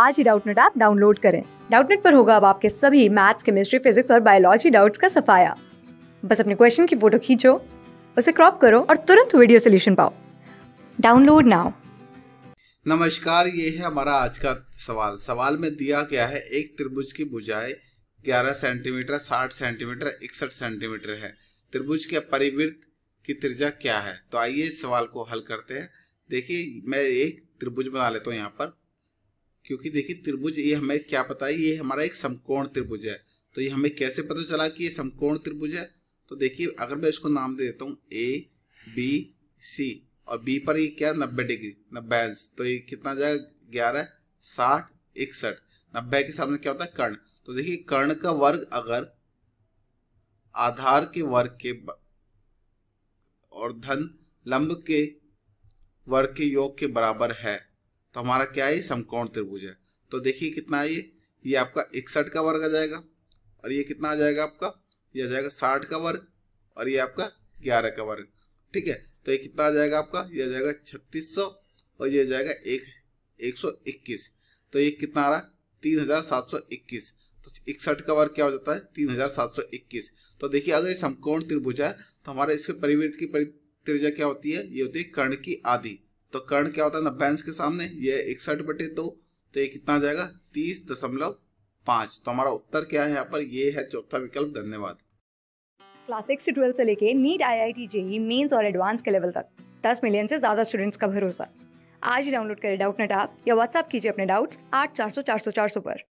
आज ही Doubtnut app download करें डाउटनेट पर होगा अब आपके सभी मैथ्स केमिस्ट्री फिजिक्स और बायोलॉजी डाउट्स का सफाया बस अपने क्वेश्चन की फोटो खींचो उसे क्रॉप करो और तुरंत वीडियो सोल्यूशन पाओ डाउनलोड नाउ नमस्कार ये है हमारा आज का सवाल सवाल में दिया गया है एक त्रिभुज की बुझाई 11 सेंटीमीटर 60 सेंटीमीटर 61 सेंटीमीटर है त्रिभुज के परिवृत्त की त्रिज्या क्या है तो आइए इस सवाल को हल करते हैं देखिए मैं एक त्रिभुज बना लेता हूँ यहाँ पर क्योंकि देखिए त्रिभुज ये हमें क्या पता है ये हमारा एक समकोण त्रिभुज है तो ये हमें कैसे पता चला कि ये समकोण त्रिभुज है तो देखिए अगर मैं इसको नाम दे देता हूँ ए बी सी और बी पर ये क्या नब्बे डिग्री नब्बे अंश तो ये कितना जाएगा ग्यारह साठ इकसठ नब्बे के सामने क्या होता है कर्ण तो देखिए कर्ण का वर्ग अगर आधार के वर्ग के और धन लंब के वर्ग के योग के बराबर है तो हमारा क्या है समकोण त्रिभुज है तो देखिए कितना है ये ये आपका इकसठ का वर्ग आ जाएगा और ये कितना आ जाएगा आपका ये आ जाएगा साठ का वर्ग और ये आपका ग्यारह का वर्ग ठीक है तो ये कितना आ जाएगा आपका ये आ जाएगा छत्तीस सौ और ये आ जाएगा एक एक सौ इक्कीस तो ये कितना आ रहा तीन हजार सात सौ इक्कीस तो इकसठ का वर्ग क्या हो जाता है तीन हजार सात सौ इक्कीस तो देखिए अगर ये समकोण त्रिभुज है तो हमारे इसके परिवृत्त की त्रिज्या क्या होती है ये होती है कर्ण की आधी तो कर्ण क्या होता है नब्बे अंश के सामने ये इकसठ बटे दो तो, ये कितना आ जाएगा तीस दशमलव पाँच तो हमारा उत्तर क्या है यहाँ पर ये है चौथा विकल्प धन्यवाद क्लास सिक्स से ट्वेल्थ से लेके NEET I I T JEE mains और एडवांस के लेवल तक दस मिलियन से ज्यादा स्टूडेंट्स का भरोसा आज ही डाउनलोड करें डाउट नेट आप या व्हाट्सअप कीजिए अपने डाउट्स आठ चार सौ चार सौ चार सौ पर